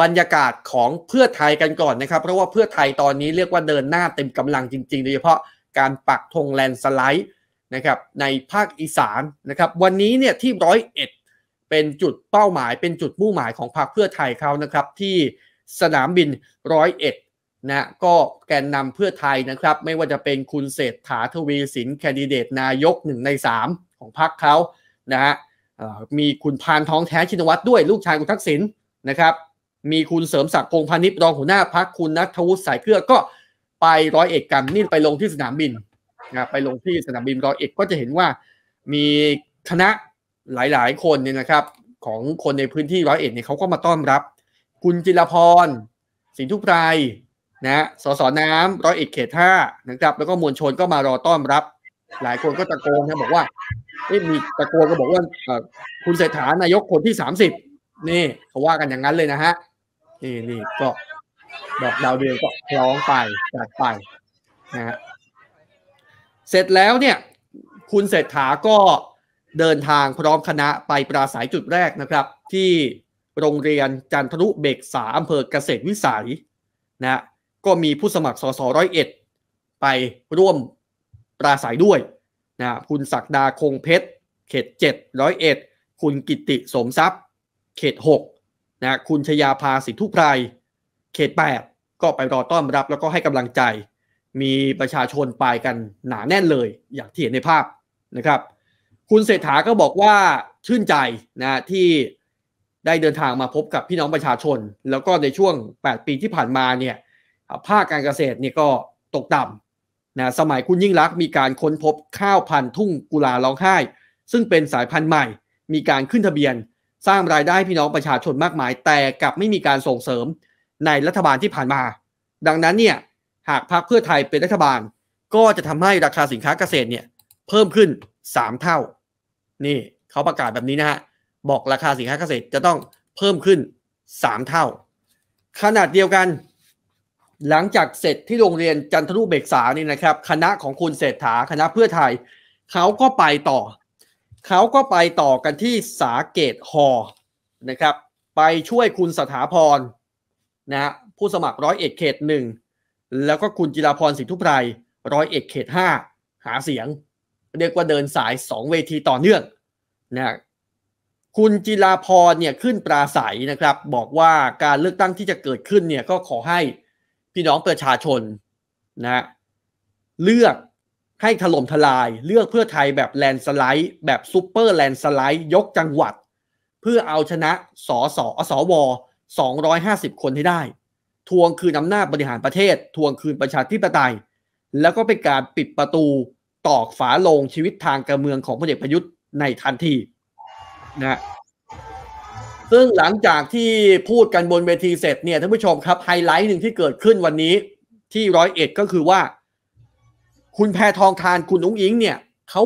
บรรยากาศของเพื่อไทยกันก่อนนะครับ เพราะว่าเพื่อไทยตอนนี้เรียกว่าเดินหน้าเต็มกำลังจริงๆโดยเฉพาะการปักธงแลนสไลด์นะครับ ในภาคอีสานนะครับ วันนี้เนี่ยที่ร้อยเอ็ดเป็นจุดเป้าหมายเป็นจุดมุ่งหมายของพรรคเพื่อไทยเขานะครับที่สนามบินร้อยเอ็ดนะก็แกนนำเพื่อไทยนะครับ ไม่ว่าจะเป็นคุณเศรษฐาทวีสินแคนดิเดตนายกหนึ่งในสามของพรรคเขานะฮะมีคุณพานทองแท้ชินวัตรด้วยลูกชายคุณทักษิณนะครับมีคุณเสริมศักดิ์พงพาณิชย์รองหัวหน้าพักคุณนัทวุฒิสายเกลือก็ไปร้อยเอกกันนี่ไปลงที่สนามบินนะไปลงที่สนามบินร้อยเอกก็จะเห็นว่า มีคณะหลายๆ คนเนี่ยนะครับ ของคนในพื้นที่ร้อยเอ็ดเนี่ยเขาก็มาต้อนรับคุณจิรพร สินทุพไพรนะ สสน้ำร้อยเอ็ดเขตห้านะครับแล้วก็มวลชนก็มารอต้อนรับ หลายคนก็ตะโกนนะบอกว่าเอ๊ะมีตะโกนก็บอกว่าคุณเศรษฐานายกคนที่สามสิบนี่เขาว่ากันอย่างนั้นเลยนะฮะนี่นี่ก็ดอกดาวเดือนก็คล้องไปจัดไปนะฮะเสร็จแล้วเนี่ยคุณเศรษฐาก็เดินทางพร้อมคณะไปปราศัยจุดแรกนะครับ ที่โรงเรียนจันทรุเบกษาอำเภอเกษตรวิสัยนะก็มีผู้สมัครสสร้อยเอ็ดไปร่วมปราศัยด้วยนะคุณศักดาคงเพชร เขต7ร้อยเอ็ดคุณกิติสมทรัพย์เขตนะคุณชยาภาสิทธุไพรเขตแปดก็ไปรอต้อนรับแล้วก็ให้กำลังใจ มีประชาชนไปกันหนาแน่นเลย อย่างที่เห็นในภาพนะครับ คุณเศรษฐาก็บอกว่าชื่นใจนะที่ได้เดินทางมาพบกับพี่น้องประชาชน แล้วก็ในช่วง 8 ปีที่ผ่านมาเนี่ยภาคการเกษตรเนี่ยก็ตกต่ำนะสมัยคุณยิ่งรักมีการค้นพบข้าวพันธุ์ทุ่งกุลาร้องไห้ ซึ่งเป็นสายพันธุ์ใหม่ มีการขึ้นทะเบียนสร้างรายได้พี่น้องประชาชนมากมาย แต่กลับไม่มีการส่งเสริมในรัฐบาลที่ผ่านมา ดังนั้นเนี่ย หากพรรคเพื่อไทยเป็นรัฐบาล ก็จะทำให้ราคาสินค้าเกษตรเนี่ยเพิ่มขึ้น 3 เท่า นี่เขาประกาศแบบนี้นะฮะ บอกราคาสินค้าเกษตรจะต้องเพิ่มขึ้น 3 เท่า ขนาดเดียวกัน หลังจากเสร็จที่โรงเรียนจันทรุเบกษานี่นะครับ คณะของคุณเศรษฐาคณะเพื่อไทยเขาก็ไปต่อเขาก็ไปต่อกันที่สาเกตฮอนะครับ ไปช่วยคุณสถาพรนะผู้สมัครร้อยเอ็ดเขตหนึ่งแล้วก็คุณจิราพรสิทธุไพรร้อยเอ็ดเขตห้าหาเสียง เรียกว่าเดินสายสองเวทีต่อเนื่องนะคุณจิราพรเนี่ยขึ้นปราศัยนะครับ บอกว่าการเลือกตั้งที่จะเกิดขึ้นเนี่ยก็ขอให้พี่น้องประชาชนนะเลือกให้ถล่มทลายเลือกเพื่อไทยแบบแลนสไลด์ แบบซูเปอร์แลนสไลด์ยกจังหวัด เพื่อเอาชนะสอสอสอวอ250 คนให้ได้ ทวงคืนอำนาจบริหารประเทศทวงคืนประชาธิปไตย แล้วก็เป็นการปิดประตูตอกฝาลงชีวิตทางการเมืองของพลเอกประยุทธ์ในทันทีนะซึ่งหลังจากที่พูดกันบนเวทีเสร็จเนี่ยท่านผู้ชมครับไฮไลท์หนึ่งที่เกิดขึ้นวันนี้ที่ร้อยเอ็ดก็คือว่าคุณแพทองทานคุณอุ้งอิงเนี่ยเขา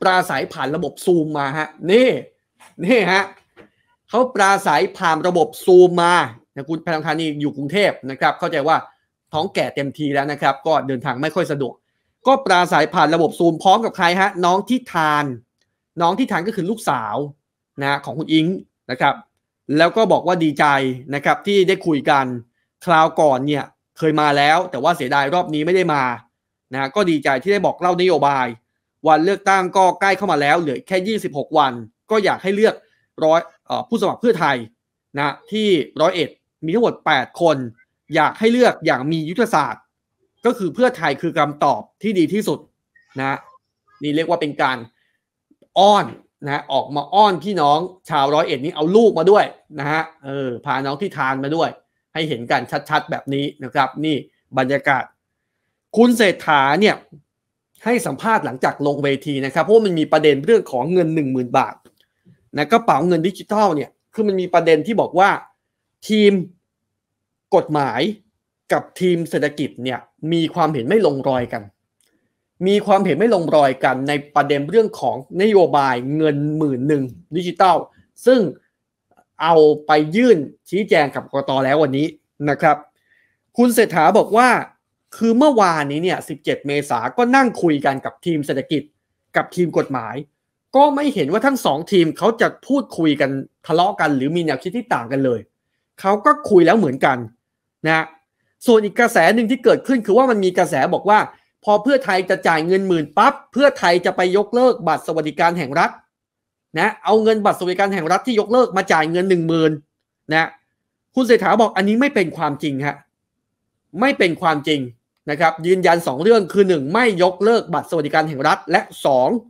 ปราศัยผ่านระบบซูมมาฮะนี่นี่ฮะเขาปราศัยผ่านระบบซูมมาคุณแพทองทานนี่อยู่กรุงเทพนะครับ เข้าใจว่าท้องแก่เต็มทีแล้วนะครับ ก็เดินทางไม่ค่อยสะดวก ก็ปราศัยผ่านระบบซูม พร้อมกับใครฮะ น้องที่ทาน น้องที่ทานก็คือลูกสาวนะ ของคุณอิงนะครับ แล้วก็บอกว่าดีใจนะครับ ที่ได้คุยกันคราวก่อนเนี่ยเคยมาแล้ว แต่ว่าเสียดายรอบนี้ไม่ได้มานะก็ดีใจที่ได้บอกเล่านโยบาย วันเลือกตั้งก็ใกล้เข้ามาแล้วเหลือแค่26วัน ก็อยากให้เลือกร้อยผู้สมัครเพื่อไทยนะที่ร้อยเอ็ดมีทั้งหมด 8 คน อยากให้เลือกอย่างมียุทธศาสตร์ ก็คือเพื่อไทยคือคำตอบที่ดีที่สุดนะนี่เรียกว่าเป็นการอ้อนนะออกมาอ้อนพี่น้อง ชาวร้อยเอ็ดนี้เอาลูกมาด้วยนะฮะเออพาน้องที่ทานมาด้วย ให้เห็นกันชัดๆแบบนี้นะครับ นี่บรรยากาศคุณเศรษฐาเนี่ยให้สัมภาษณ์หลังจากลงเวทีนะครับเพราะมันมีประเด็นเรื่องของเงิน 1 0,000 บาทนะกระเป๋าเงินดิจิทัลเนี่ยคือมันมีประเด็นที่บอกว่าทีมกฎหมายกับทีมเศรษฐกิจเนี่ยมีความเห็นไม่ลงรอยกัน มีความเห็นไม่ลงรอยกันในประเด็นเรื่องของนโยบายเงินหมื่นหนึ่งดิจิทัลซึ่งเอาไปยื่นชี้แจงกับกรกตแล้ววันนี้นะครับ คุณเศรษฐาบอกว่าคือเมื่อวานนี้เนี่ย 17 เมษาก็นั่งคุยกันกับทีมเศรษฐกิจ กับทีมกฎหมาย ก็ไม่เห็นว่าทั้งสองทีมเขาจะพูดคุยกันทะเลาะกัน หรือมีแนวคิดที่ต่างกันเลย เขาก็คุยแล้วเหมือนกันนะ ส่วนอีกกระแสหนึ่งที่เกิดขึ้นคือว่ามันมีกระแสบอกว่าพอเพื่อไทยจะจ่ายเงินหมื่นปั๊บ เพื่อไทยจะไปยกเลิกบัตรสวัสดิการแห่งรัฐนะ เอาเงินบัตรสวัสดิการแห่งรัฐที่ยกเลิกมาจ่ายเงินหนึ่งหมื่นนะ คุณเศรษฐาบอกอันนี้ไม่เป็นความจริงฮะ ไม่เป็นความจริงนะครับยืนยัน 2 เรื่องคือ1 ไม่ยกเลิกบัตรสวัสดิการแห่งรัฐ และ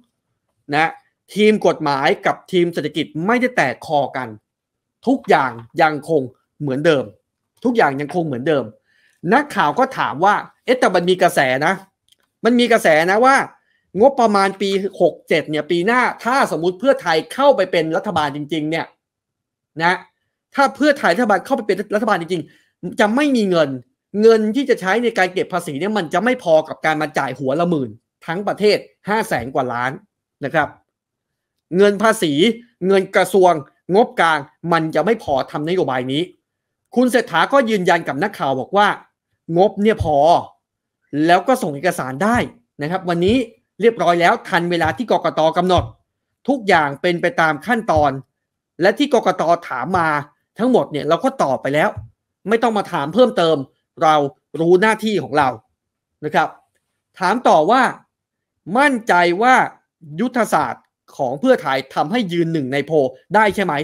2นะทีมกฎหมายกับทีมเศรษฐกิจไม่ได้แตกคอกัน ทุกอย่างยังคงเหมือนเดิม ทุกอย่างยังคงเหมือนเดิมนักข่าวก็ถามว่าเอ๊ะแต่มันมีกระแสนะ มันมีกระแสนะว่า งบประมาณปี 67 เนี่ยปีหน้าถ้าสมมุติเพื่อไทยเข้าไปเป็นรัฐบาลจริงๆเนี่ยนะถ้าเพื่อไทยรัฐบาลเข้าไปเป็นรัฐบาลจริง ๆ จะไม่มีเงินเงินที่จะใช้ในการเก็บภาษีเนี่ยมันจะไม่พอกับการมาจ่ายหัวละหมื่น ทั้งประเทศห้าแสนกว่าล้านนะครับเงินภาษีเงินกระทรวงงบกลางมันจะไม่พอทำนโยบายนี้ คุณเศรษฐาก็ยืนยันกับนักข่าวบอกว่า งบเนี่ยพอ แล้วก็ส่งเอกสารได้นะครับ วันนี้เรียบร้อยแล้วทันเวลาที่กกตกำหนด ทุกอย่างเป็นไปตามขั้นตอน และที่กกตถามมาทั้งหมดเนี่ยเราก็ตอบไปแล้ว ไม่ต้องมาถามเพิ่มเติมเรารู้หน้าที่ของเรานะครับ ถามต่อว่า มั่นใจว่ายุทธศาสตร์ของเพื่อไทยทำให้ยืนหนึ่งในโพได้ใช่ไหม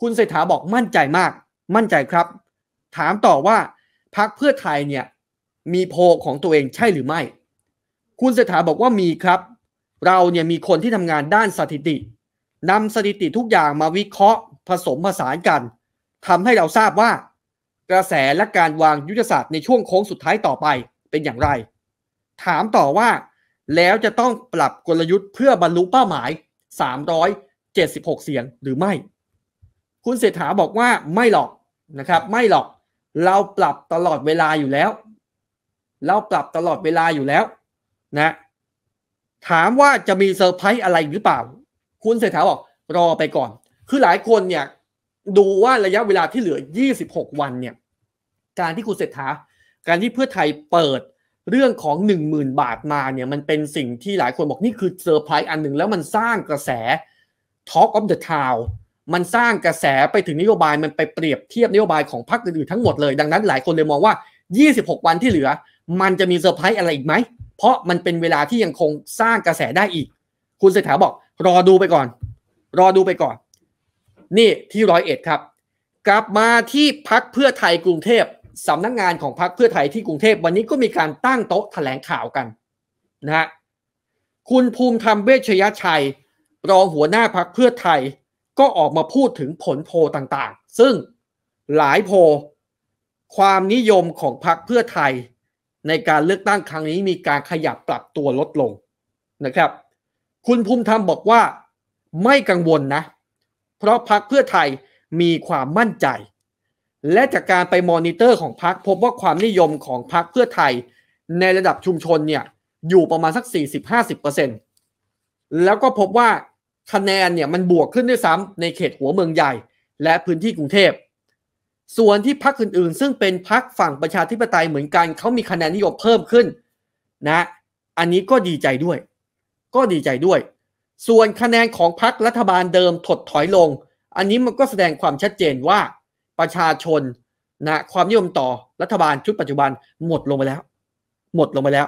คุณเศรษฐาบอกมั่นใจมาก มั่นใจครับ ถามต่อว่าพักเพื่อไทยเนี่ยมีโพของตัวเองใช่หรือไม่ คุณเศรษฐาบอกว่ามีครับ เราเนี่ยมีคนที่ทำงานด้านสถิตินำสถิติทุกอย่างมาวิเคราะห์ ผสมผสานกันทำให้เราทราบว่ากระแสและการวางยุทธศาสตร์ในช่วงโค้งสุดท้ายต่อไปเป็นอย่างไร ถามต่อว่าแล้วจะต้องปรับกลยุทธ์เพื่อบรรลุเป้าหมาย 376 เสียงหรือไม่ คุณเศรษฐาบอกว่าไม่หรอกนะครับ ไม่หรอก เราปรับตลอดเวลาอยู่แล้ว เราปรับตลอดเวลาอยู่แล้วนะ ถามว่าจะมีเซอร์ไพรส์อะไรหรือเปล่า คุณเศรษฐาบอกรอไปก่อน คือหลายคนเนี่ยดูว่าระยะเวลาที่เหลือ 26 วันเนี่ย การที่คุณเศรษฐา การที่เพื่อไทยเปิดเรื่องของ 10,000 บาทมาเนี่ย มันเป็นสิ่งที่หลายคนบอกนี่คือเซอร์ไพรส์อันหนึ่ง แล้วมันสร้างกระแส Talk of the Town มันสร้างกระแสไปถึงนโยบาย มันไปเปรียบเทียบนโยบายของพรรคอื่นๆทั้งหมดเลย ดังนั้นหลายคนเลยมองว่า 26 วันที่เหลือ มันจะมีเซอร์ไพรส์อะไรอีกไหม เพราะมันเป็นเวลาที่ยังคงสร้างกระแสได้อีก คุณเศรษฐาบอกรอดูไปก่อน รอดูไปก่อนนี่ที่ร้อยเอ็ดครับ กลับมาที่พักเพื่อไทยกรุงเทพสำนักงงานของพักเพื่อไทยที่กรุงเทพวันนี้ก็มีการตั้งโต๊ะถแถลงข่าวกันนะฮะคุณภูมิธรรมเวชยชัยรองหัวหน้าพักเพื่อไทย ก็ออกมาพูดถึงผลโพลต่างๆ ซึ่งหลายโพลความนิยมของพักเพื่อไทย ในการเลือกตั้งครั้งนี้มีการขยับปรับตัวลดลงนะครับ คุณภูมิธรรมบอกว่าไม่กังวลนะเพราะพักเพื่อไทยมีความมั่นใจ และจากการไปมอนิเตอร์ของพักพบว่าความนิยมของพักเพื่อไทยในระดับชุมชนเนี่ยอยู่ประมาณสัก 40-50%แล้วก็พบว่าคะแนนเนี่ยมันบวกขึ้นด้วยซ้ำในเขตหัวเมืองใหญ่ และพื้นที่กรุงเทพ ส่วนที่พักอื่น ๆ ซึ่งเป็นพักฝั่งประชาธิปไตยเหมือนกันเขามีคะแนนนิยมเพิ่มขึ้นนะอันนี้ก็ดีใจด้วย ก็ดีใจด้วยส่วนคะแนนของพรรครัฐบาลเดิมถดถอยลง อันนี้มันก็แสดงความชัดเจนว่าประชาชนนะความนิยมต่อรัฐบาลชุดปัจจุบันหมดลงไปแล้ว หมดลงไปแล้ว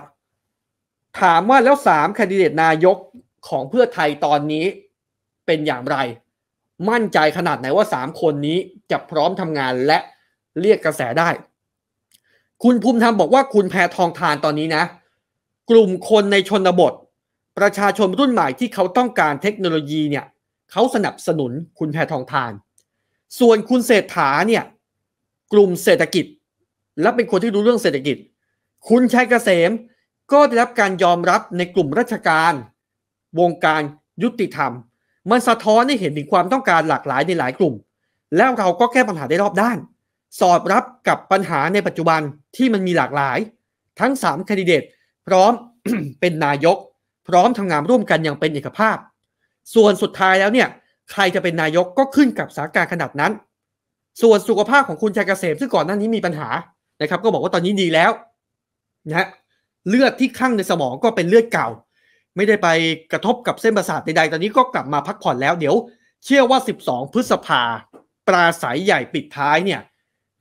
ถามว่าแล้วสามคนดิเดตนายกของเพื่อไทยตอนนี้เป็นอย่างไร มั่นใจขนาดไหนว่าสามคนนี้จะพร้อมทำงานและเรียกกระแสได้ คุณภูมิธรรมบอกว่าคุณแพทองทานตอนนี้นะ กลุ่มคนในชนบทประชาชนรุ่นใหม่ที่เขาต้องการเทคโนโลยีเนี่ยเขาสนับสนุนคุณแพทองทาน ส่วนคุณเศรษฐาเนี่ยกลุ่มเศรษฐกิจ และเป็นคนที่รู้เรื่องเศรษฐกิจ คุณชัยเกษมก็ได้รับการยอมรับในกลุ่มราชการ วงการยุติธรรมมันสะท้อนให้เห็นถึงความต้องการหลากหลายในหลายกลุ่ม แล้วเราก็แก้ปัญหาได้รอบด้าน สอดรับกับปัญหาในปัจจุบันที่มันมีหลากหลายทั้ง 3คนดิเดต พร้อมเป็นนายกพร้อมทำงานร่วมกันอย่างเป็นเอกภาพ ส่วนสุดท้ายแล้วเนี่ยใครจะเป็นนายกก็ขึ้นกับสถานการณ์ขนาดนั้น ส่วนสุขภาพของคุณชัยเกษมซึ่งก่อนหน้านี้มีปัญหานะครับ ก็บอกว่าตอนนี้ดีแล้วนะฮะเลือดที่ข้างในสมองก็เป็นเลือดเก่า ไม่ได้ไปกระทบกับเส้นประสาทใดๆตอนนี้ก็กลับมาพักผ่อนแล้วเดี๋ยวเชื่อว่า 12 พฤษภา ปราศัยใหญ่ปิดท้ายเนี่ย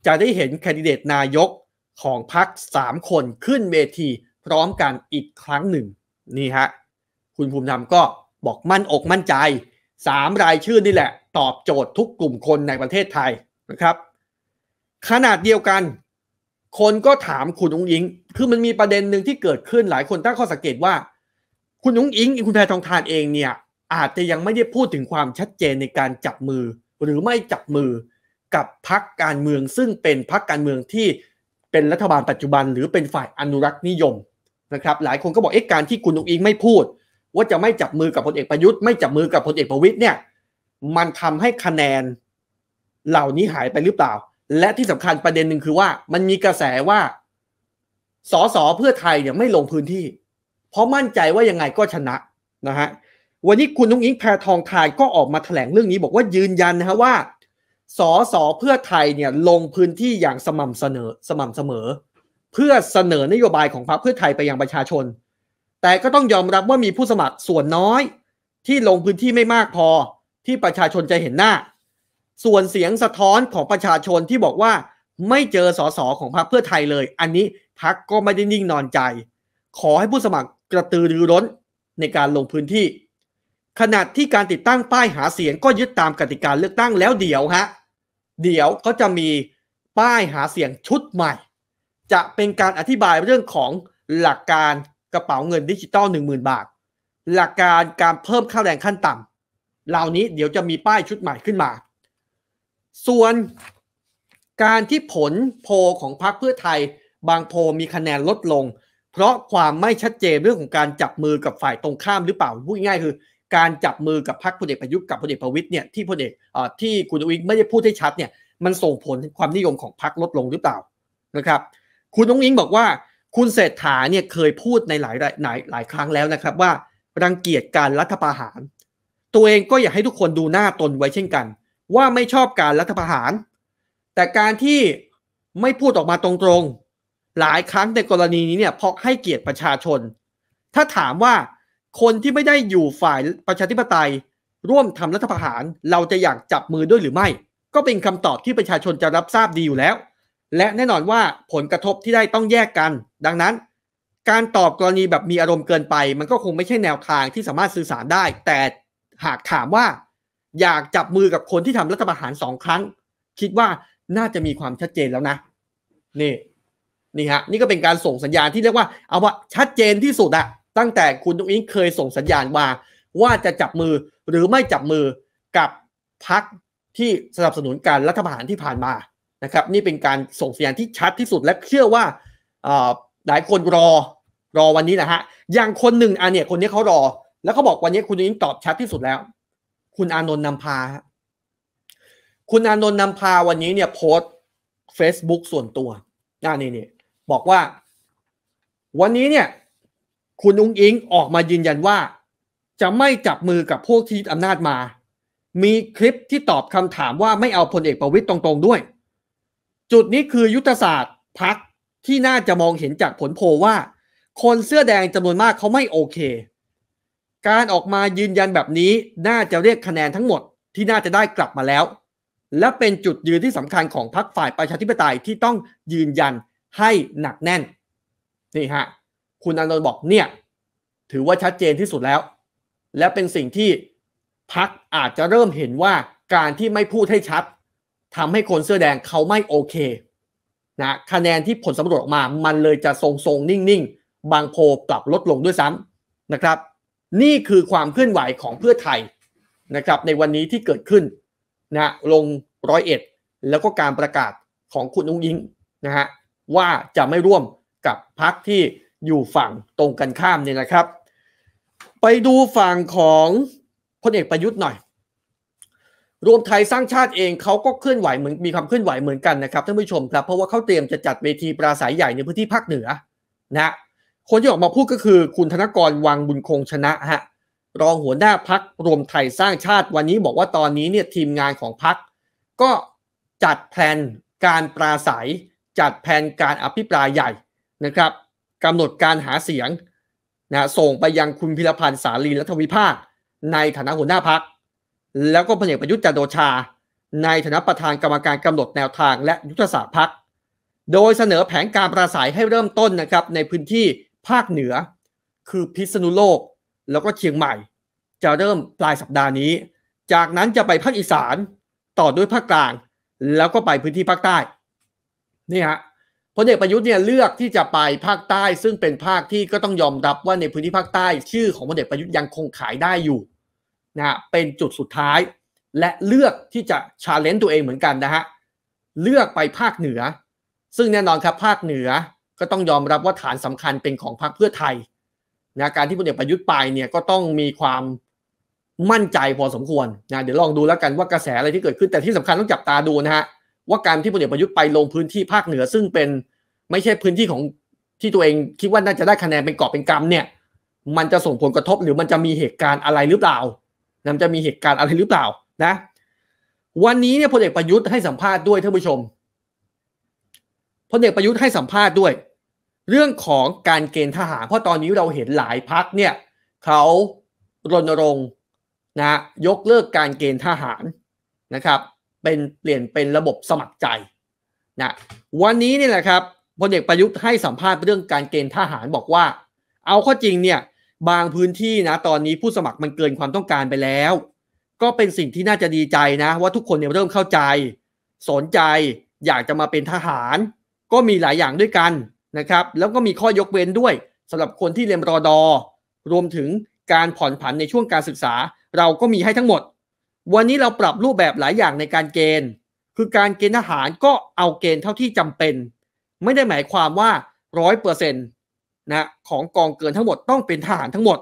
จะได้เห็นแคนดิเดตนายกของพรรค 3 คนขึ้นเวทีพร้อมกันอีกครั้งหนึ่งนี่ฮะคุณภูมิธรรมก็บอกมั่นอกมั่นใจสามรายชื่อนี่แหละ ตอบโจทย์ทุกกลุ่มคนในประเทศไทยนะครับ ขนาดเดียวกัน คนก็ถามคุณอุ้งอิงคือมันมีประเด็นหนึ่งที่เกิดขึ้นหลายคนตั้งข้อสังเกตว่า คุณอุ้งอิงคุณแพทองทานเองเนี่ยอาจจะยังไม่ได้พูดถึงความชัดเจนในการจับมือ หรือไม่จับมือกับพักการเมืองซึ่งเป็นพักการเมืองที่เป็นรัฐบาลปัจจุบัน หรือเป็นฝ่ายอนุรักษ์นิยมนะครับหลายคนก็บอกเอ๊ะการที่คุณนุงอิงไม่พูด ว่าจะไม่จับมือกับพลเอกประยุทธ์ไม่จับมือกับพลเอกประวิตยเนี่ยมันทำให้คะแนนเหล่านี้หายไปหรือเปล่า และที่สำคัญประเด็นหนึ่งคือว่า มันมีกระแสว่าสสเพื่อไทยเนี่ยไม่ลงพื้นที่ เพราะมั่นใจว่ายังไงก็ชนะนะฮะวันนี้คุณนุ้งอิงแพทองทานก็ออกมาถแถลงเรื่องนี้บอกว่ายืนยันนะฮะว่าสสเพื่อไทยเนี่ยลงพื้นที่อย่างสม่ำเสนอสม่ำเสมอเพื่อเสนอนโยบายของพรรคเพื่อไทยไปยังประชาชน แต่ก็ต้องยอมรับว่ามีผู้สมัครส่วนน้อยที่ลงพื้นที่ไม่มากพอที่ประชาชนจะเห็นหน้า ส่วนเสียงสะท้อนของประชาชนที่บอกว่าไม่เจอสอสอของพรรคเพื่อไทยเลย อันนี้พรรคก็ไม่ได้นิ่งนอนใจ ขอให้ผู้สมัครกระตือรือร้นในการลงพื้นที่ขณะที่การติดตั้งป้ายหาเสียงก็ยึดตามกติกาเลือกตั้งแล้วเดี๋ยวฮะเดี๋ยวเขาจะมีป้ายหาเสียงชุดใหม่จะเป็นการอธิบายเรื่องของหลักการกระเป๋าเงินดิจิตอล1 0,000 บาท หลักการการเพิ่มค่าแรงขั้นต่ำเหล่านี้เดี๋ยวจะมีป้ายชุดใหม่ขึ้นมา ส่วนการที่ผลโพของพรรคเพื่อไทยบางโพมีคะแนนลดลง เพราะความไม่ชัดเจนเรื่องของการจับมือกับฝ่ายตรงข้ามหรือเปล่าพูดง่ายคือ การจับมือกับพรรคพลเอกประยุทธ์กับพลเอกประวิทย์เนี่ยที่พลเอกที่คุณอุ้งไม่ได้พูดให้ชัดเนี่ยมันส่งผลความนิยมของพรรคลดลงหรือเปล่านะครับคุณนุ้งอิงบอกว่าคุณเศรษฐาเนี่ยเคยพูดในหลายหลายหลายครั้งแล้วนะครับ ว่ารังเกียจการรัฐประหาร ตัวเองก็อยากให้ทุกคนดูหน้าตนไว้เช่นกัน ว่าไม่ชอบการรัฐประหาร แต่การที่ไม่พูดออกมาตรงๆ หลายครั้งในกรณีนี้เนี่ยเพราะให้เกียรติประชาชน ถ้าถามว่าคนที่ไม่ได้อยู่ฝ่ายประชาธิปไตย ร่วมทำรัฐประหารเราจะอยากจับมือด้วยหรือไม่ ก็เป็นคำตอบที่ประชาชนจะรับทราบดีอยู่แล้วและแน่นอนว่าผลกระทบที่ได้ต้องแยกกัน ดังนั้น การตอบกรณีแบบมีอารมณ์เกินไป มันก็คงไม่ใช่แนวทางที่สามารถสื่อสารได้ แต่หากถามว่าอยากจับมือกับคนที่ทำรัฐประหารสองครั้ง คิดว่าน่าจะมีความชัดเจนแล้วนะ นี่ นี่ฮะนี่ก็เป็นการส่งสัญญาณที่เรียกว่าเอาว่าชัดเจนที่สุดอะตั้งแต่คุณตุ้งอิงเคยส่งสัญญาณมาว่าจะจับมือหรือไม่จับมือกับพรรคที่สนับสนุนการรัฐประหารที่ผ่านมานะครับนี่เป็นการส่งสัญญาณที่ชัดที่สุดและเชื่อว่าหลายคนรอรอวันนี้นะฮะอย่างคนหนึ่งอ่ะเนี่ยคนนี้เขารอ แล้วเขาบอกวันนี้คุณยิ่งตอบชัดที่สุดแล้วคุณอานนท์นำพาคุณอานนท์นำพาวันนี้เนี่ยโพสเฟซบุ๊กส่วนตัวน่านี่นี่บอกว่าวันนี้เนี่ยคุณอุ้งอิงออกมายืนยันว่า จะไม่จับมือกับพวกที่อำนาจมา มีคลิปที่ตอบคำถามว่าไม่เอาพลเอกประวิตยตรงๆด้วยจุดนี้คือยุทธศาสตร์พักที่น่าจะมองเห็นจากผลโพว่า คนเสื้อแดงจำนวนมากเขาไม่โอเค การออกมายืนยันแบบนี้น่าจะเรียกคะแนนทั้งหมดที่น่าจะได้กลับมาแล้ว และเป็นจุดยืนที่สำคัญของพักฝ่ายประชาธิปไตยที่ต้องยืนยันให้หนักแน่น นี่ฮะ คุณอานนท์บอกเนี่ย ถือว่าชัดเจนที่สุดแล้ว และเป็นสิ่งที่พักอาจจะเริ่มเห็นว่าการที่ไม่พูดให้ชัดทำให้คนเสื้อแดงเขาไม่โอเคนะคะแนนที่ผลสำรวจออกมา มันเลยจะทรงๆ นิ่งๆ บางโพกลับลดลงด้วยซ้ำนะครับ นี่คือความเคลื่อนไหวของเพื่อไทยนะครับในวันนี้ที่เกิดขึ้นนะลงร้อยเอ็ดแล้วก็การประกาศของคุณอุ้งอิงนะฮะว่าจะไม่ร่วมกับพรรคที่อยู่ฝั่งตรงกันข้ามเนี่ยนะครับ ไปดูฝั่งของพลเอกประยุทธ์หน่อยรวมไทยสร้างชาติเองเขาก็เคลื่อนไหวเหมือนมีความเคลื่อนไหวเหมือนกันนะครับท่านผู้ชมครับเพราะว่าเขาเตรียมจะจัดเวทีปราศัยใหญ่ในพื้นที่ภาคเหนือนะคนที่ออกมาพูดก็คือ คุณธนกร วังบุญคงชนะฮะรองหัวหน้าพักรวมไทยสร้างชาติวันนี้บอกว่าตอนนี้เนี่ยทีมงานของพักก็จัดแผนการปราศัย จัดแผนการอภิปรายใหญ่นะครับกำหนดการหาเสียงนะส่งไปยังคุณพิรพันธ์สาลีรัฐวิภาค ในฐานะหัวหน้าพักแล้วก็พลเอกประยุทธ์จันโอชาในฐานะประธานกรรมการกำหนดแนวทางและยุทธศาสตร์พักโดยเสนอแผนการประสัยให้เริ่มต้นนะครับในพื้นที่ภาคเหนือ คือพิษณุโลกแล้วก็เชียงใหม่ จะเริ่มปลายสัปดาห์นี้ จากนั้นจะไปภาคอีสานต่อด้วยภาคกลาง แล้วก็ไปพื้นที่ภาคใต้นี่ฮะพลเอกประยุทธ์เนี่ยเลือกที่จะไปภาคใต้ ซึ่งเป็นภาคที่ก็ต้องยอมรับว่าในพื้นที่ภาคใต้ชื่อของพลเอกประยุทธ์ยังคงขายได้อยู่นะฮะเป็นจุดสุดท้าย และเลือกที่จะชาเลนจ์ตัวเองเหมือนกันนะฮะเลือกไปภาคเหนือ ซึ่งแน่นอนครับภาคเหนือก็ต้องยอมรับว่าฐานสำคัญเป็นของพรรคเพื่อไทยนะการที่พลเอกประยุทธ์ไปเนี่ยก็ต้องมีความมั่นใจพอสมควรนะเดี๋ยวลองดูแล้วกันว่ากระแสอะไรที่เกิดขึ้นแต่ที่สำคัญต้องจับตาดูนะฮะว่าการที่พลเอกประยุทธ์ไปลงพื้นที่ภาคเหนือซึ่งเป็นไม่ใช่พื้นที่ของที่ตัวเอง คิดว่าน่าจะได้คะแนนเป็นกอบเป็นกำเนี่ยมันจะส่งผลกระทบหรือมันจะมีเหตุการณ์อะไรหรือเปล่านจะมีเหตุการณ์อะไรหรือเปล่านะวันนี้เนี่ยพลเอกประยุทธ์ให้สัมภาษณ์ด้วยท่านผู้ชมพลเอกประยุทธ์ให้สัมภาษณ์ด้วย เรื่องของการเกณฑ์ทหารเพราะตอนนี้เราเห็นหลายพักเนี่ยเขารณรงค์นะยกเลิกการเกณฑ์ทหารนะครับ เป็นเปลี่ยนเป็นระบบสมัครใจนะวันนี้นี่แหละครับพลเอกประยุทธ์ให้สัมภาษณ์เรื่องการเกณฑ์ทหารบอกว่าเอาข้อจริงเนี่ยบางพื้นที่นะตอนนี้ผู้สมัครมันเกินความต้องการไปแล้ว ก็เป็นสิ่งที่น่าจะดีใจนะว่าทุกคนเนี่ยเริ่มเข้าใจ สนใจอยากจะมาเป็นทหาร ก็มีหลายอย่างด้วยกันนะครับ แล้วก็มีข้อยกเว้นด้วย สำหรับคนที่เรียนรอดอรวมถึงการผ่อนผันในช่วงการศึกษา เราก็มีให้ทั้งหมด วันนี้เราปรับรูปแบบหลายอย่างในการเกณฑ์ คือการเกณฑ์ทหารก็เอาเกณฑ์เท่าที่จำเป็น ไม่ได้หมายความว่าร้อยเปอร์เซ็นต์นะของกองเกินทั้งหมดต้องเป็นทหารทั้งหมด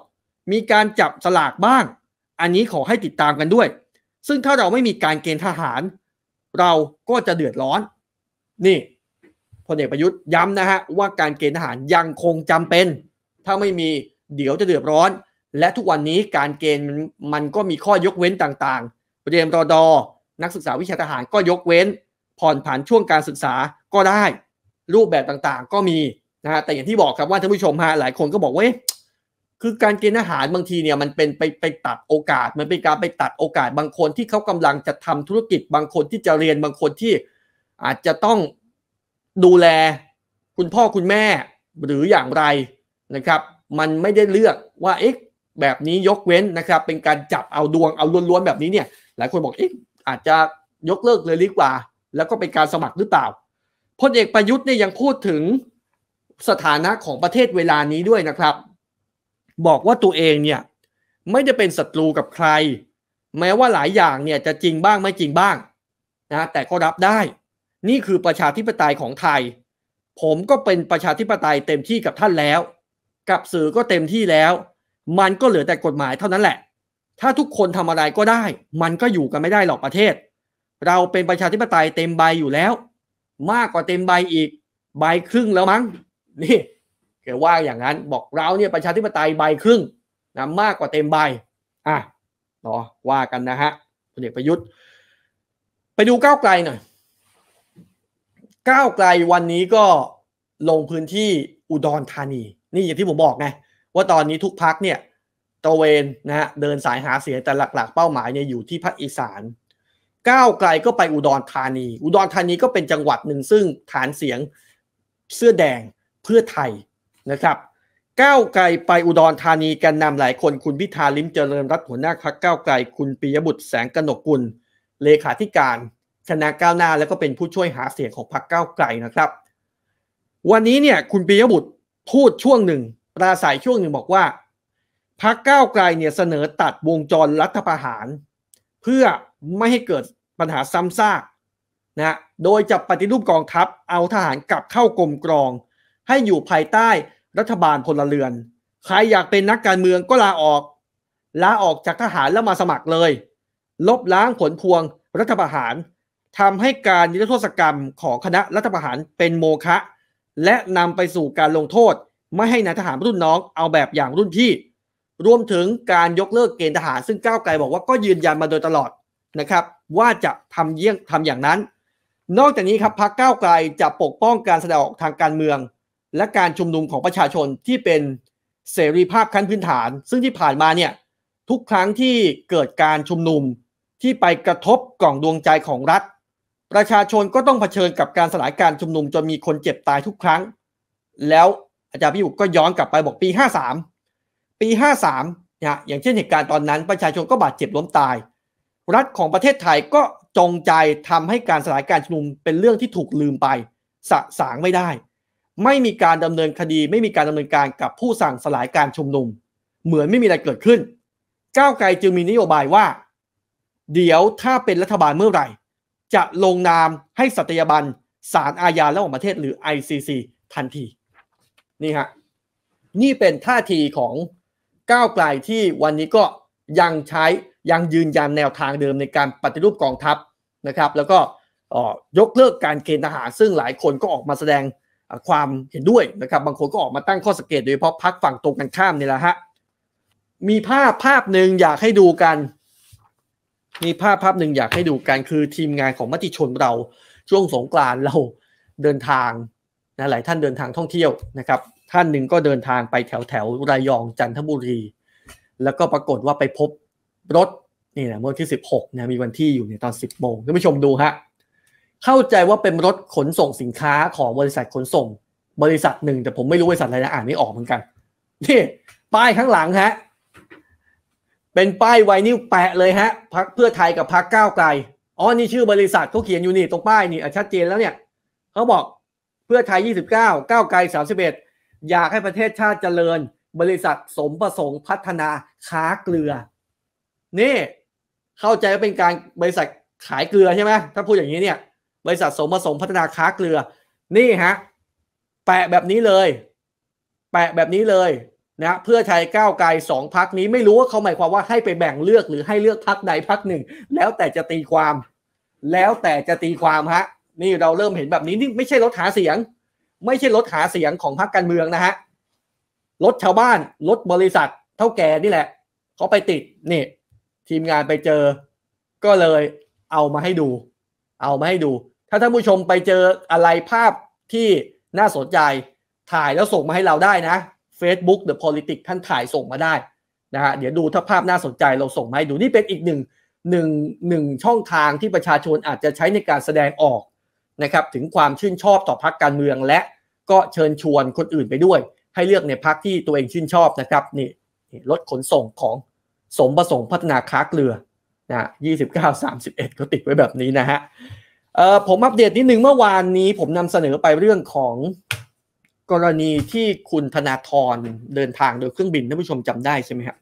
มีการจับสลากบ้าง อันนี้ขอให้ติดตามกันด้วย ซึ่งถ้าเราไม่มีการเกณฑ์ทหาร เราก็จะเดือดร้อน นี่พลเอกประยุทธ์ย้ำนะฮะว่าการเกณฑ์ทหารยังคงจำเป็น ถ้าไม่มีเดี๋ยวจะเดือดร้อน และทุกวันนี้การเกณฑ์มันก็มีข้อยกเว้นต่างๆเรียนรอดอนักศึกษาวิชาทหารก็ยกเว้นผ่อนผันช่วงการศึกษาก็ได้ รูปแบบต่างๆก็มีนะฮะแต่อย่างที่บอกครับว่าท่านผู้ชมฮะหลายคนก็บอกว่าคือการกินอาหารบางทีเนี่ยมันเป็นไปไปตัดโอกาสมันเป็นการไปตัดโอกาสบางคนที่เขากำลังจะทำธุรกิจบางคนที่จะเรียนบางคนที่อาจจะต้องดูแลคุณพ่อคุณแม่หรืออย่างไรนะครับ มันไม่ได้เลือกว่าเอ๊ะแบบนี้ยกเว้นนะครับ เป็นการจับเอาดวงเอาล้วนๆแบบนี้เนี่ย หลายคนบอกเอ๊ะอาจจะยกเลิกเลยดีกว่า แล้วก็เป็นการสมัครหรือเปล่าพลเอกประยุทธ์เนี่ยยังพูดถึงสถานะของประเทศเวลานี้ด้วยนะครับ บอกว่าตัวเองเนี่ย ไม่ได้เป็นศัตรูกับใคร แม้ว่าหลายอย่างเนี่ยจะจริงบ้างไม่จริงบ้างนะแต่ก็ รับได้ นี่คือประชาธิปไตยของไทย ผมก็เป็นประชาธิปไตยเต็มที่กับท่านแล้ว กับสื่อก็เต็มที่แล้ว มันก็เหลือแต่กฎหมายเท่านั้นแหละ ถ้าทุกคนทำอะไรก็ได้ มันก็อยู่กันไม่ได้หรอกประเทศ เราเป็นประชาธิปไตยเต็มใบอยู่แล้ว มากกว่าเต็มใบอีก ใบครึ่งแล้วมั้งนี่แกว่าอย่างนั้นบอกเราเนี่ยประชาธิปไตยใบครึ่งนะมากกว่าเต็มใบอ่ะรอว่ากันนะฮะพลเอกประยุทธ์ ไปดูก้าวไกลหน่อยก้าวไกลวันนี้ก็ลงพื้นที่อุดรธานีนี่อย่างที่ผมบอกไงว่าตอนนี้ทุกพักเนี่ยตะเวนนะฮะเดินสายหาเสียงแต่หลักๆเป้าหมายเนี่ยอยู่ที่ภาคอีสาน ก้าวไกลก็ไปอุดรธานี อุดรธานีก็เป็นจังหวัดหนึ่งซึ่งฐานเสียงเสื้อแดงเพื่อไทยนะครับ ก้าวไกลไปอุดรธานี กันนำหลายคนคุณพิธาลิมเจริญรัตหัวหน้าพรรคก้าวไกล คุณปิยบุตรแสงกนกกุลเลขาธิการคณะก้าวหน้าแล้วก็เป็นผู้ช่วยหาเสียงของพรรคก้าวไกลนะครับ วันนี้เนี่ยคุณปิยบุตรพูดช่วงหนึ่งปราศัยช่วงหนึ่งบอกว่าพรรคก้าวไกลเนี่ยเสนอตัดวงจรรัฐประหาร เพื่อไม่ให้เกิดปัญหาซ้ำซากนะโดยจะปฏิรูปกองทัพเอาทหารกลับเข้ากรมกรองให้อยู่ภายใต้รัฐบาลพลเรือน ใครอยากเป็นนักการเมืองก็ลาออก ลาออกจากทหารแล้วมาสมัครเลย ลบล้างผลพวงรัฐประหารทำให้การนิรโทษกรรมของคณะรัฐประหารเป็นโมฆะ และนำไปสู่การลงโทษ ไม่ให้นายทหารรุ่นน้องเอาแบบอย่างรุ่นพี่ รวมถึงการยกเลิกเกณฑ์ทหารซึ่งก้าวไกลบอกว่าก็ยืนยันมาโดยตลอดนะครับ ว่าจะทำเยี่ยงทำอย่างนั้น นอกจากนี้ครับพรรคก้าวไกลจะปกป้องการแสดงออกทางการเมืองและการชุมนุมของประชาชนที่เป็นเสรีภาพขั้นพื้นฐาน ซึ่งที่ผ่านมาเนี่ยทุกครั้งที่เกิดการชุมนุมที่ไปกระทบกล่องดวงใจของรัฐ ประชาชนก็ต้องเผชิญกับการสลายการชุมนุมจนมีคนเจ็บตายทุกครั้ง แล้วอาจารย์พี่อุกก็ย้อนกลับไปบอกปี 53 ปี 53นี่ยอย่างเช่นเหตุการณ์ตอนนั้น ประชาชนก็บาดเจ็บล้มตาย รัฐของประเทศไทยก็จงใจทำให้การสลายการชุมนุมเป็นเรื่องที่ถูกลืมไปสะสางไม่ได้ไม่มีการดำเนินคดีไม่มีการดำเนินการกับผู้สั่งสลายการชุมนุม เหมือนไม่มีอะไรเกิดขึ้นก้าวไกลจึงมีนโยบายว่า เดี๋ยวถ้าเป็นรัฐบาลเมื่อไหร่ จะลงนามให้สัตยาบันศาลอาญาระหว่างประเทศ หรือ ICC ทันที นี่ฮะนี่เป็นท่าทีของก้าวไกลที่วันนี้ก็ยังใช้ยังยืนยันแนวทางเดิมในการปฏิรูปกองทัพนะครับแล้วก็ยกเลิกการเกณฑ์ทหารซึ่งหลายคนก็ออกมาแสดงความเห็นด้วยนะครับบางคนก็ออกมาตั้งข้อสังเกต โดยเฉพาะพักฝั่งตรงกันข้ามนี่แหละฮะมีภาพภาพหนึ่งอยากให้ดูกัน มีภาพภาพหนึ่งอยากให้ดูกันคือทีมงานของมติชนเราช่วงสงกรานเราเดินทางนะหลายท่านเดินทางท่องเที่ยวนะครับ ท่านหนึ่งก็เดินทางไปแถวแถวระยองจันทบุรี แล้วก็ปรากฏว่าไปพบรถนี่นะเมื่อที่สิบหกนะมีวันที่อยู่ในตอนสิบโมงท่านผู้ชมดูฮะเข้าใจว่าเป็นรถขนส่งสินค้าของบริษัทขนส่ง บริษัทหนึ่งแต่ผมไม่รู้บริษัทอะไรนะอ่านไม่ออกเหมือนกันนี่ป้ายข้างหลังฮะเป็นป้ายไวนิ้วแปะเลยฮะพักเพื่อไทยกับพักก้าวไกลอ๋อนี่ชื่อบริษัทเขาเขียนอยู่นี่ตรงป้าย นี่ชัดเจนแล้วเนี่ยเขาบอกเพื่อไทย 29ก้าวไกล31อยากให้ประเทศชาติเจริญบริษัทสมประสงค์พัฒนาค้าเกลือ นี่เข้าใจว่าเป็นการบริษัทขายเกลือใช่ไหมถ้าพูดอย่างนี้เนี่ยบริษัทสมประสงค์พัฒนาค้าเกลือ นี่ฮะแปะแบบนี้เลย แปะแบบนี้เลยนะเพื่อไทยก้าวไกลสองพักนี้ไม่รู้ว่าเขาหมายความว่าให้ไปแบ่งเลือกหรือให้เลือกพักใดพักหนึ่ง แล้วแต่จะตีความ แล้วแต่จะตีความฮะนี่เราเริ่มเห็นแบบนี้นี่ไม่ใช่รถหาเสียง ไม่ใช่รถหาเสียงของพักการเมืองนะฮะรถชาวบ้านรถบริษัทเท่าแก่นี่แหละเขาไปติดนี่ ทีมงานไปเจอ ก็เลย เอามาให้ดู เอามาให้ดูถ้าท่านผู้ชมไปเจออะไรภาพที่น่าสนใจถ่ายแล้วส่งมาให้เราได้นะ Facebook The Politics ท่านถ่ายส่งมาได้นะฮะเดี๋ยวดูถ้าภาพน่าสนใจเราส่งมาให้ดูนี่เป็นอีกหนึ่งหนึ่งหนึ่งช่องทางที่ประชาชนอาจจะใช้ในการแสดงออกนะครับ ถึงความชื่นชอบต่อพรรคการเมืองและ ก็เชิญชวนคนอื่นไปด้วย ให้เลือกในพรรคที่ตัวเองชื่นชอบนะครับนี่รถขนส่งของสมประสงค์พัฒนาค้าเกลือนะ29 31 ก็ติดไว้แบบนี้นะฮะเออผมอัปเดตนิดนึงเมื่อวานนี้ผมนำเสนอไปเรื่องของกรณีที่คุณธนาธรเดินทางโดยเครื่องบินท่านผู้ชมจำได้ใช่ไหมครับ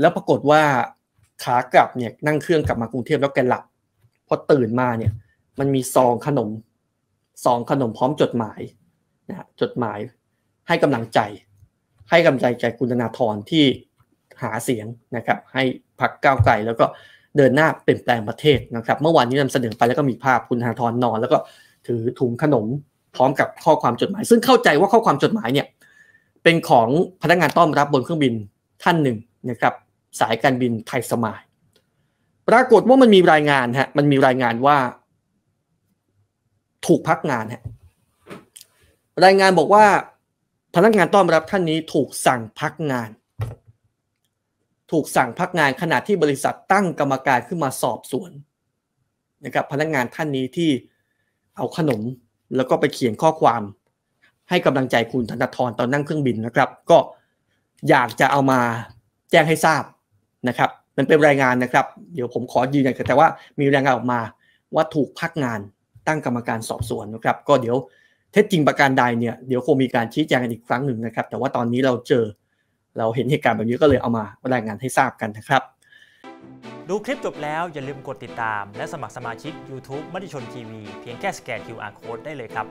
แล้วปรากฏว่าขากลับเนี่ยนั่งเครื่องกลับมากรุงเทพแล้วแกหลับพอตื่นมาเนี่ยมันมีซองขนมซองขนมพร้อมจดหมายนะจดหมายให้กำลังใจ ให้กำลังใจใจคุณธนาธรที่หาเสียงนะครับ ให้พักก้าวไกลแล้วก็เดินหน้าเปลี่ยนแปลงประเทศนะครับ เมื่อวานนี้นำเสนอไปแล้วก็มีภาพคุณธนาธรนอนแล้วก็ถือถุงขนมพร้อมกับข้อความจดหมาย ซึ่งเข้าใจว่าข้อความจดหมายเนี่ยเป็นของพนักงานต้อนรับบนเครื่องบินท่านหนึ่งนะครับสายการบินไทยสมายปรากฏว่ามันมีรายงานฮะมันมีรายงานว่าถูกพักงานฮะรายงานบอกว่า พนักงานต้อนรับท่านนี้ถูกสั่งพักงานถูกสั่งพักงานขณะที่บริษัทตั้งกรรมการขึ้นมาสอบสวนนะครับพนักงานท่านนี้ที่เอาขนมแล้วก็ไปเขียนข้อความ ให้กำลังใจคุณธนาธรตอนนั่งเครื่องบินนะครับ ก็อยากจะเอามาแจ้งให้ทราบนะครับมันเป็นรายงานนะครับเดี๋ยวผมขอยืนยันแต่ว่ามีรายงานออกมา ว่าถูกพักงาน ตั้งกรรมการสอบสวนนะครับก็เดี๋ยวเท็จจริงประการใดเนี่ยเดี๋ยวคงมีการชี้แจงกันอีกครั้งหนึ่งนะครับ แต่ว่าตอนนี้เราเจอเราเห็นเหตุการณ์แบบนี้ก็เลยเอามารายงานให้ทราบกันนะครับ ดูคลิปจบแล้วอย่าลืมกดติดตาม และสมัครสมาชิก YouTube มติชนทีวีเพียงแค่สแกน QR Code ได้เลยครับ